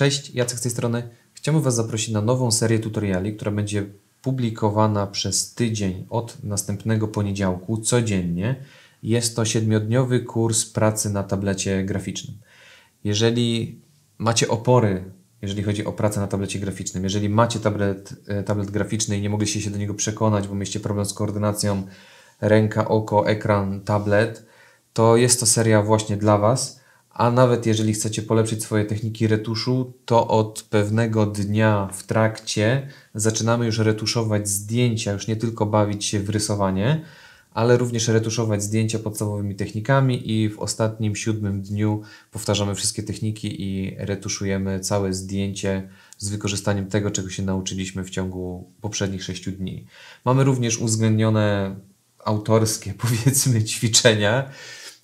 Cześć, Jacek z tej strony. Chciałbym Was zaprosić na nową serię tutoriali, która będzie publikowana przez tydzień od następnego poniedziałku codziennie. Jest to siedmiodniowy kurs pracy na tablecie graficznym. Jeżeli macie opory, jeżeli chodzi o pracę na tablecie graficznym, jeżeli macie tablet, e, tablet graficzny i nie mogliście się do niego przekonać, bo mieliście problem z koordynacją ręka, oko, ekran, tablet, to jest to seria właśnie dla Was a nawet jeżeli chcecie polepszyć swoje techniki retuszu, to od pewnego dnia w trakcie zaczynamy już retuszować zdjęcia, już nie tylko bawić się w rysowanie, ale również retuszować zdjęcia podstawowymi technikami i w ostatnim siódmym dniu powtarzamy wszystkie techniki i retuszujemy całe zdjęcie z wykorzystaniem tego, czego się nauczyliśmy w ciągu poprzednich sześciu dni. Mamy również uwzględnione autorskie, powiedzmy, ćwiczenia,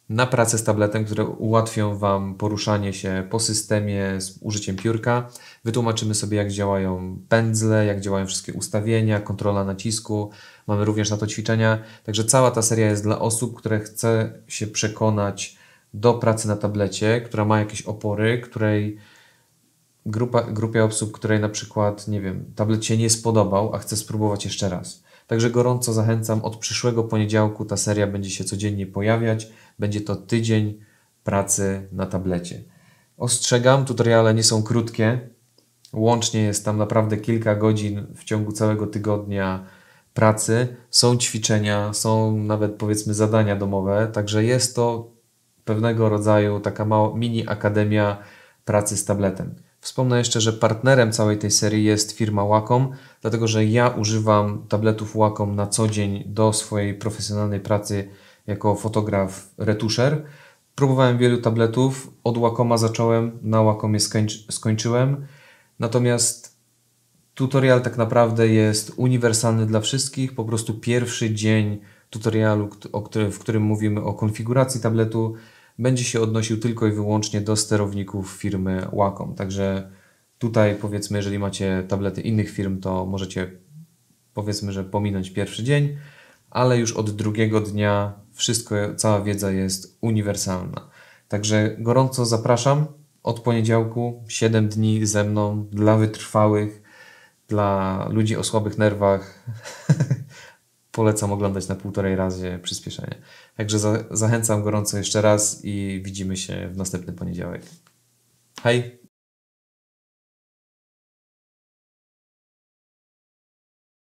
na pracę z tabletem, które ułatwią Wam poruszanie się po systemie z użyciem piórka. Wytłumaczymy sobie, jak działają pędzle, jak działają wszystkie ustawienia, kontrola nacisku. Mamy również na to ćwiczenia. Także cała ta seria jest dla osób, które chce się przekonać do pracy na tablecie, która ma jakieś opory, której grupa, grupie osób, której na przykład, nie wiem, tablet się nie spodobał, a chce spróbować jeszcze raz. Także gorąco zachęcam, od przyszłego poniedziałku ta seria będzie się codziennie pojawiać. Będzie to tydzień pracy na tablecie. Ostrzegam, tutoriale nie są krótkie. Łącznie jest tam naprawdę kilka godzin w ciągu całego tygodnia pracy. Są ćwiczenia, są nawet powiedzmy zadania domowe, także jest to pewnego rodzaju taka mała mini akademia pracy z tabletem. Wspomnę jeszcze, że partnerem całej tej serii jest firma Wacom, dlatego że ja używam tabletów Wacom na co dzień do swojej profesjonalnej pracy jako fotograf retuszer. Próbowałem wielu tabletów, od Wacoma zacząłem, na Wacomie skończy, skończyłem. Natomiast tutorial tak naprawdę jest uniwersalny dla wszystkich. Po prostu pierwszy dzień tutorialu, w którym mówimy o konfiguracji tabletu, będzie się odnosił tylko i wyłącznie do sterowników firmy Wacom. Także tutaj powiedzmy, jeżeli macie tablety innych firm, to możecie powiedzmy, że pominąć pierwszy dzień, ale już od drugiego dnia wszystko, cała wiedza jest uniwersalna. Także gorąco zapraszam od poniedziałku 7 dni ze mną dla wytrwałych, dla ludzi o słabych nerwach. polecam oglądać na półtorej razie przyspieszenie. Także za zachęcam gorąco jeszcze raz i widzimy się w następny poniedziałek. Hej!